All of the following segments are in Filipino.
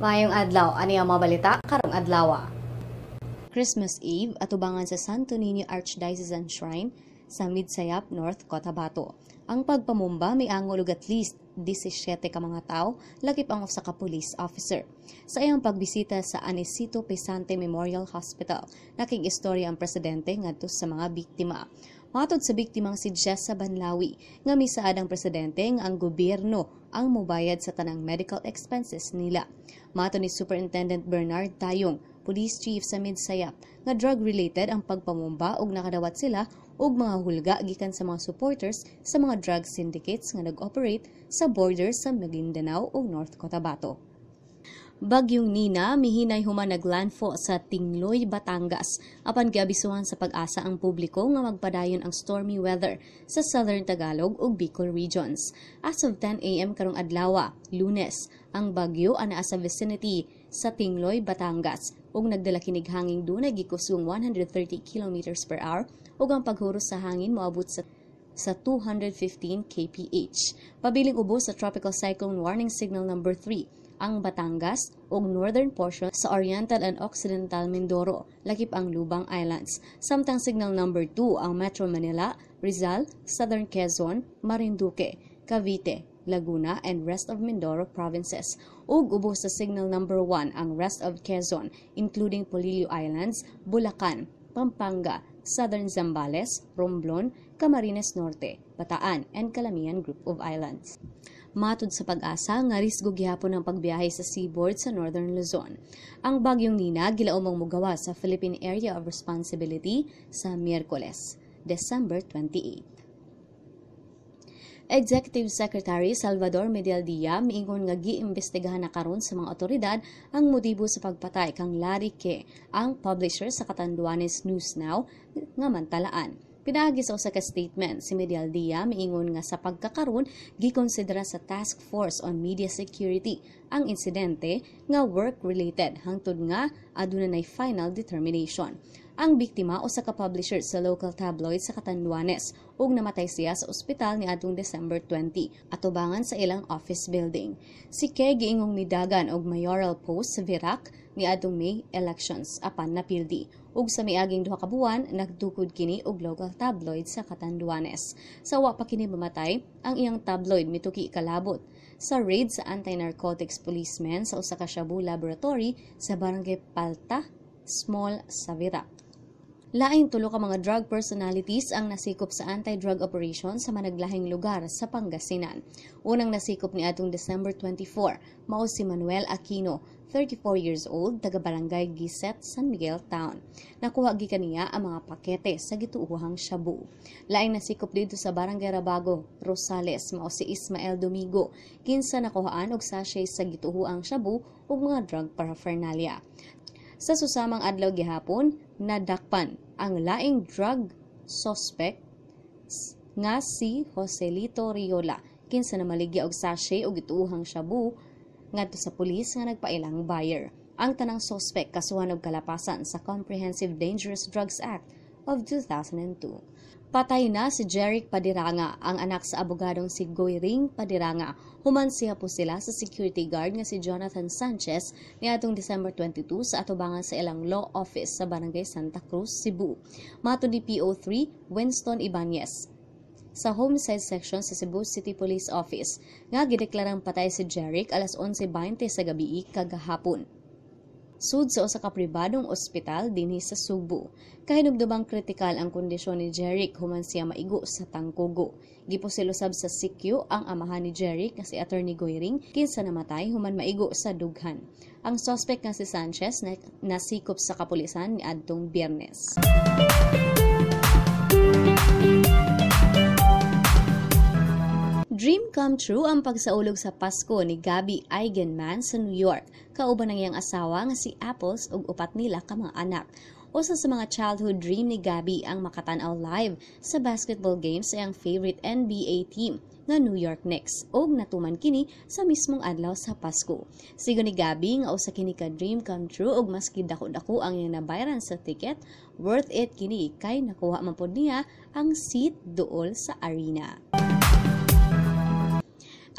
Mayong adlaw, ani ang mga balita karong adlawa. Christmas Eve atubangan sa Santo Niño Archdiocesan Shrine sa Midsayap North Cotabato. Ang pagpamumba may angulog at least 17 ka mga tao, lakip ang usa ka police officer. Sa iyang pagbisita sa Anisito Pesante Memorial Hospital, nakig-istorya ang presidente ngadto sa mga biktima matod sa biktimang si Jessa Banlawi nga misaad ang presidente nga ang gobyerno ang mubayad sa tanang medical expenses nila. Mato ni Superintendent Bernard Tayong, Police Chief sa Midsayap, nga drug-related ang pagpamumba ug nakadawat sila og mga hulga gikan sa mga supporters sa mga drug syndicates nga nag-operate sa borders sa Maguindanao ug North Cotabato. Bagyong Nina, mihinay human naglandfo sa Tingloy, Batangas, apan giabisuhan sa pag-asa ang publiko nga magpadayon ang stormy weather sa Southern Tagalog ug Bicol regions. As of 10 AM karong adlaw, Lunes, ang bagyo anaa sa vicinity sa Tingloy, Batangas ug nagdala kinig hangin dunay gikusong 130 km per hour ug ang paghuros sa hangin moabot sa sa 215 kph. Pabiling ubos sa Tropical Cyclone Warning Signal number 3 ang Batangas o northern portion sa Oriental and Occidental Mindoro, lakip ang Lubang Islands. Samtang signal number 2 ang Metro Manila, Rizal, Southern Quezon, Marinduque, Cavite, Laguna, and rest of Mindoro provinces. Ug ubos sa signal number 1 ang rest of Quezon, including Polillo Islands, Bulacan, Pampanga, Southern Zambales, Romblon, Camarines Norte, Bataan, and Calamian Group of Islands. Matod sa pag-asa, nga risgo gihapon ang pagbiyahe sa seaboard sa Northern Luzon. Ang bagyong Nina gilaumang mugawa sa Philippine Area of Responsibility sa Miyerkules, December 28. Executive Secretary Salvador Medialdea miingon nga giimbestigahan na karon sa mga otoridad ang motibo sa pagpatay kang Larry Ke, ang publisher sa Katanduanes News Now nga mantalaan. Pinaagi sa usa ka statement si Medialdea miingon nga sa pagkakaron gikonsidera sa Task Force on Media Security ang insidente nga work related hangtod nga aduna nay final determination ang biktima o sa ka sa local tabloid sa Catanduanes ug namatay siya sa ospital ni adtong December 20 atubangan sa ilang office building. Si Ke giingong midagan og mayoral post sa Virac ni adtong May elections apan napildi ug sa miaging duha ka buwan nagdukod kini og local tabloid sa Catanduanes. Sa wa pa kini mamatay ang iyang tabloid mituki kalabot sa raid sa anti-narcotics policemen sa usa ka Shabu laboratory sa barangay Palta, Small Savirac. Laing tulo ka mga drug personalities ang nasikop sa anti-drug operation sa managlahing lugar sa Pangasinan. Unang nasikop ni atong December 24, mao si Manuel Aquino, 34 years old, taga Barangay Giset, San Miguel Town. Nakuha gi kaniya ang mga pakete sa gituuhang shabu. Laing nasikop dito sa Barangay Rabago, Rosales, mao si Ismael Domingo, kinsa nakuhaan og sachet sa gituuhang shabu ug mga drug paraphernalia. Sa susamang adlaw gihapon, nadakpan ang laing drug suspect nga si Joselito Riola kinsa na maligya og sachet og ituuhang shabu ngadto sa pulis nga nagpailang buyer. Ang tanang suspect kasuhan og kalapasan sa Comprehensive Dangerous Drugs Act of 2002. Patay na si Jeric Padiranga, ang anak sa abogadong si Goyring Padiranga. Humansiya po sila sa security guard nga si Jonathan Sanchez niadtong December 22 sa atubangan sa ilang law office sa Barangay Santa Cruz, Cebu. Mato ni PO3 Winston Ibanez sa Homicide Section sa Cebu City Police Office nga gideklarang patay si Jeric alas 11.20 sa gabi kagahapon sud sa usa ka pribadong ospital dinhi sa Subo. Kahinubdubang kritikal ang kondisyon ni Jeric human siya maigo sa tangkugo. Gipusilosab sa sikyo ang amahan ni Jeric nga si Attorney Goyring kinsa namatay human maigo sa dughan. Ang suspect nga si Sanchez na nasikop sa kapulisan ni adtong Biyernes. Dream come true ang pagsaulog sa Pasko ni Gabby Eigenman sa New York, kauban ng iyang asawa nga si Apples ug upat nila ka mga anak. Usa sa mga childhood dream ni Gabby ang makatanaw live sa basketball games sa iyang favorite NBA team nga New York Knicks og natuman kini sa mismong adlaw sa Pasko. Sigo ni Gabi nga usa kini ka dream come true og maski dako-dako ang iyang nabayaran sa ticket, worth it kini kay nakuha man pod niya ang seat duol sa arena.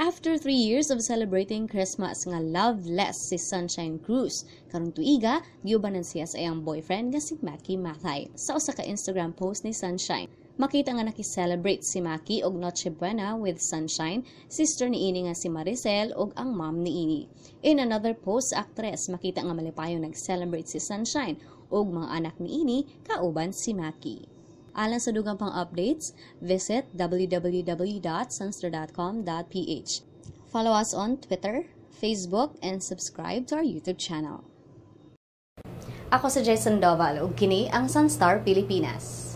After three years of celebrating Christmas nga loveless si Sunshine Cruz, karong tuiga, giubanan siya sa iyang boyfriend nga si Maki Mathay. Sa usa ka Instagram post ni Sunshine, makita nga naki si Maki og Noche Buena with Sunshine, sister ni Ini nga si Maricel og ang mom ni Ini. In another post, actress, makita nga malipayo nag-celebrate si Sunshine og mga anak ni Ini kauban si Maki. Alang sa dugang pang updates, visit www.sunstar.com.ph. Follow us on Twitter, Facebook, and subscribe to our YouTube channel. Ako si Jason Doval, ug kini ang Sunstar Pilipinas.